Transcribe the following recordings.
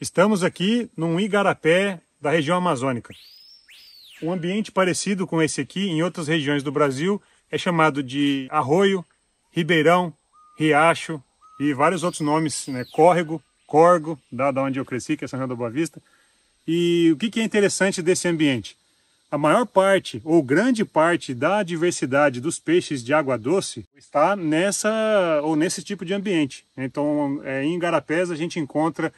Estamos aqui num igarapé da região amazônica. Um ambiente parecido com esse aqui em outras regiões do Brasil é chamado de arroio, ribeirão, riacho e vários outros nomes, né? córrego, corgo, da, da onde eu cresci, que é São João da Boa Vista. E o que, que é interessante desse ambiente? A maior parte ou grande parte da diversidade dos peixes de água doce está nessa ou nesse tipo de ambiente. Então, é, em Garapés a gente encontra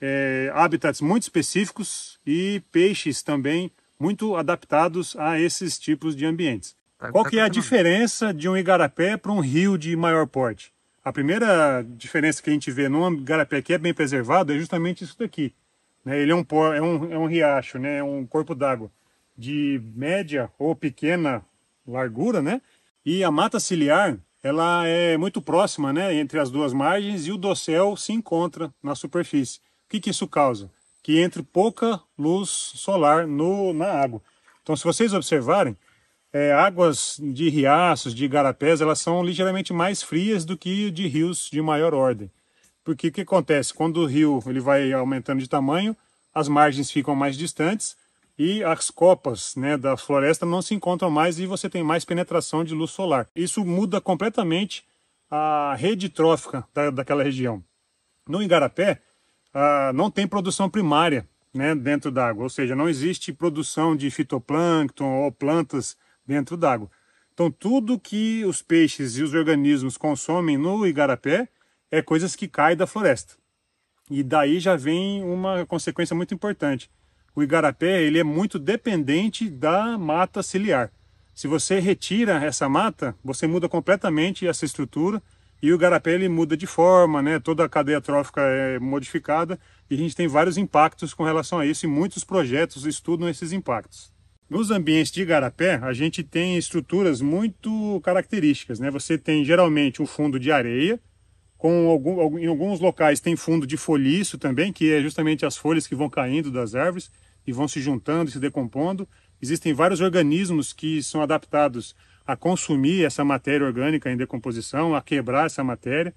é, hábitats muito específicos e peixes também muito adaptados a esses tipos de ambientes. Tá, Qual tá que é a diferença de um igarapé para um rio de maior porte? A primeira diferença que a gente vê num igarapé que é bem preservado é justamente isso daqui. Né? Ele é um, é, um, é um riacho, né? é um corpo d'água de média ou pequena largura, né? E a mata ciliar, ela é muito próxima, né, entre as duas margens e o dossel se encontra na superfície que, que isso causa? Que entre pouca luz solar no, na água. Então, se vocês observarem, é, águas de riachos, de igarapés, elas são ligeiramente mais frias do que de rios de maior ordem. Porque o que acontece? Quando o rio ele vai aumentando de tamanho, as margens ficam mais distantes e as copas né, da floresta não se encontram mais e você tem mais penetração de luz solar. Isso muda completamente a rede trófica da, daquela região. No Igarapé, ah, não tem produção primária né, dentro d'água, ou seja, não existe produção de fitoplâncton ou plantas dentro d'água. Então, tudo que os peixes e os organismos consomem no igarapé é coisas que caem da floresta. E daí já vem uma consequência muito importante. O igarapé ele é muito dependente da mata ciliar. Se você retira essa mata, você muda completamente essa estrutura e o garapé ele muda de forma, né? toda a cadeia trófica é modificada e a gente tem vários impactos com relação a isso e muitos projetos estudam esses impactos. Nos ambientes de garapé, a gente tem estruturas muito características. Né? Você tem geralmente um fundo de areia, com algum, em alguns locais tem fundo de folhiço também, que é justamente as folhas que vão caindo das árvores e vão se juntando e se decompondo. Existem vários organismos que são adaptados a consumir essa matéria orgânica em decomposição, a quebrar essa matéria.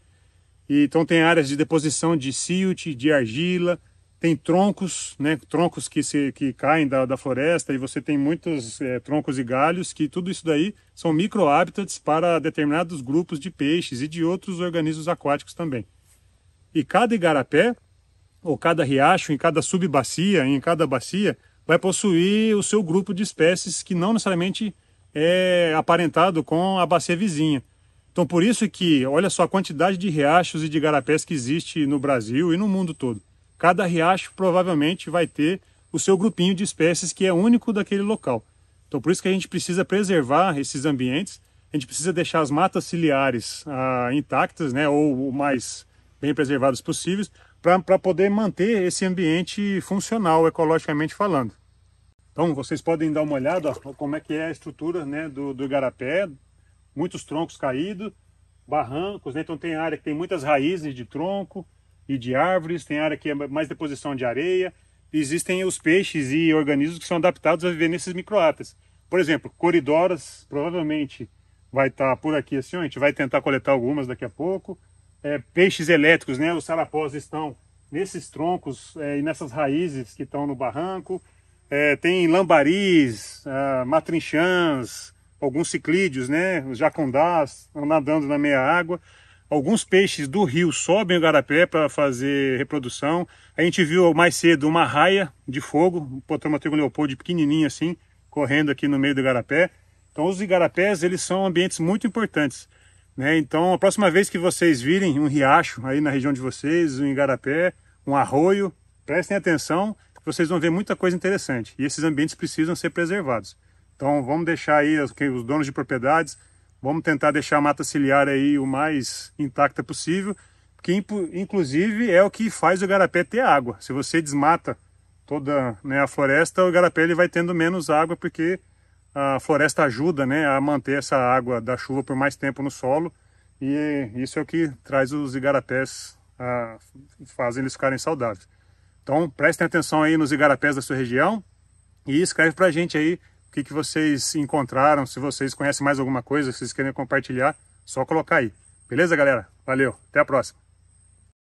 E, então tem áreas de deposição de silt, de argila, tem troncos, né, troncos que, se, que caem da, da floresta e você tem muitos é, troncos e galhos que tudo isso daí são microhabitats para determinados grupos de peixes e de outros organismos aquáticos também. E cada igarapé, ou cada riacho, em cada subbacia, em cada bacia, vai possuir o seu grupo de espécies que não necessariamente é aparentado com a bacia vizinha. Então por isso que, olha só a quantidade de riachos e de garapés que existe no Brasil e no mundo todo. Cada riacho provavelmente vai ter o seu grupinho de espécies que é único daquele local. Então por isso que a gente precisa preservar esses ambientes, a gente precisa deixar as matas ciliares ah, intactas, né, ou o mais bem preservadas possíveis, para poder manter esse ambiente funcional ecologicamente falando. Então vocês podem dar uma olhada ó, como é que é a estrutura né, do, do igarapé, muitos troncos caídos, barrancos, né? então tem área que tem muitas raízes de tronco e de árvores, tem área que é mais deposição de areia, existem os peixes e organismos que são adaptados a viver nesses microápices. Por exemplo, coridoras provavelmente vai estar tá por aqui assim, a gente vai tentar coletar algumas daqui a pouco. É, peixes elétricos, né? Os sarapós estão nesses troncos é, e nessas raízes que estão no barranco é, tem lambaris, ah, matrinchãs, alguns ciclídeos, né? Os jacundás nadando na meia água. Alguns peixes do rio sobem o garapé para fazer reprodução. A gente viu mais cedo uma raia de fogo, um potomatrigo leopoldo pequenininho assim, correndo aqui no meio do garapé. Então os igarapés, eles são ambientes muito importantes. Né? Então a próxima vez que vocês virem um riacho aí na região de vocês, um igarapé, um arroio, prestem atenção vocês vão ver muita coisa interessante. E esses ambientes precisam ser preservados. Então vamos deixar aí os donos de propriedades, vamos tentar deixar a mata ciliar aí o mais intacta possível, que inclusive é o que faz o garapé ter água. Se você desmata toda né, a floresta, o garapé ele vai tendo menos água porque a floresta ajuda né, a manter essa água da chuva por mais tempo no solo e isso é o que traz os igarapés, a, fazem eles ficarem saudáveis. Então prestem atenção aí nos igarapés da sua região e escreve para a gente aí o que, que vocês encontraram, se vocês conhecem mais alguma coisa, se vocês querem compartilhar, só colocar aí. Beleza, galera? Valeu, até a próxima.